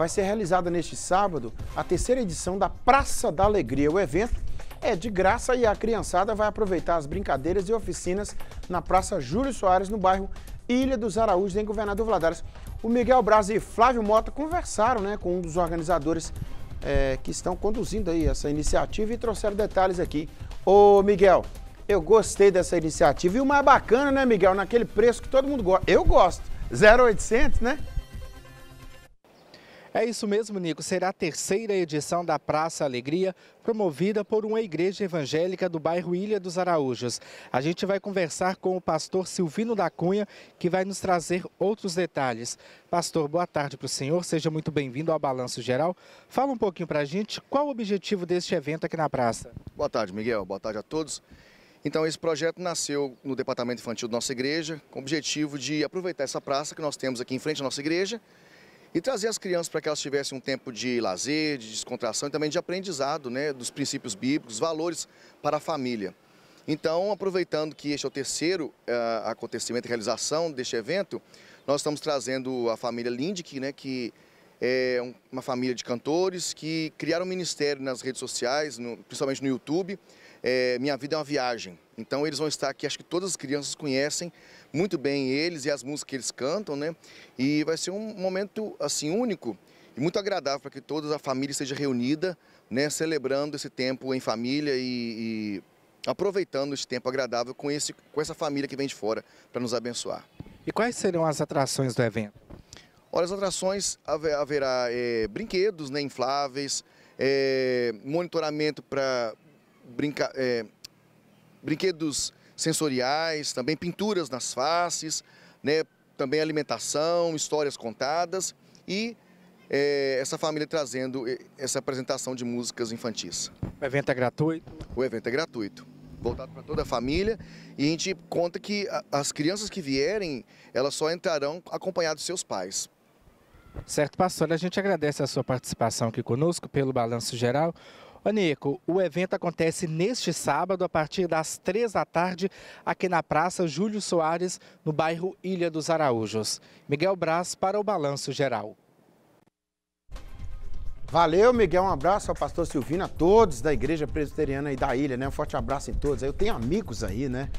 vai ser realizada neste sábado a terceira edição da Praça da Alegria. O evento é de graça e a criançada vai aproveitar as brincadeiras e oficinas na Praça Júlio Soares, no bairro Ilha dos Araújos, em Governador Valadares. O Miguel Braz e Flávio Mota conversaram né, com um dos organizadores é, que estão conduzindo aí essa iniciativa e trouxeram detalhes aqui. Ô Miguel, eu gostei dessa iniciativa e o mais bacana, né Miguel, naquele preço que todo mundo gosta. Eu gosto, 0,800, né? É isso mesmo, Nico. Será a terceira edição da Praça Alegria, promovida por uma igreja evangélica do bairro Ilha dos Araújos. A gente vai conversar com o pastor Silvino da Cunha, que vai nos trazer outros detalhes. Pastor, boa tarde para o senhor. Seja muito bem-vindo ao Balanço Geral. Fala um pouquinho para a gente qual o objetivo deste evento aqui na praça. Boa tarde, Miguel. Boa tarde a todos. Então, esse projeto nasceu no departamento infantil da nossa igreja, com o objetivo de aproveitar essa praça que nós temos aqui em frente à nossa igreja e trazer as crianças para que elas tivessem um tempo de lazer, de descontração e também de aprendizado né, dos princípios bíblicos, valores para a família. Então, aproveitando que este é o terceiro uh, acontecimento, realização deste evento, nós estamos trazendo a família Lindic, né, que é uma família de cantores que criaram um ministério nas redes sociais, no, principalmente no YouTube. É, Minha Vida é uma Viagem. Então eles vão estar aqui, acho que todas as crianças conhecem muito bem eles e as músicas que eles cantam, né? E vai ser um momento assim único e muito agradável para que toda a família esteja reunida, né? Celebrando esse tempo em família e, e aproveitando esse tempo agradável com, esse, com essa família que vem de fora para nos abençoar. E quais serão as atrações do evento? Olha, as atrações haverá é, brinquedos né, infláveis, é, monitoramento para brinca, é, brinquedos sensoriais, também pinturas nas faces, né, também alimentação, histórias contadas e essa família trazendo essa apresentação de músicas infantis. O evento é gratuito? O evento é gratuito voltado para toda a família. E a gente conta que as crianças que vierem, elas só entrarão acompanhadas dos seus pais. Certo, pastor. A gente agradece a sua participação aqui conosco pelo Balanço Geral. Anico, o evento acontece neste sábado, a partir das três da tarde, aqui na Praça Júlio Soares, no bairro Ilha dos Araújos. Miguel Braz para o Balanço Geral. Valeu, Miguel. Um abraço ao pastor Silvino, a todos da Igreja Presbiteriana e da Ilha, né? Um forte abraço em todos. Eu tenho amigos aí, né?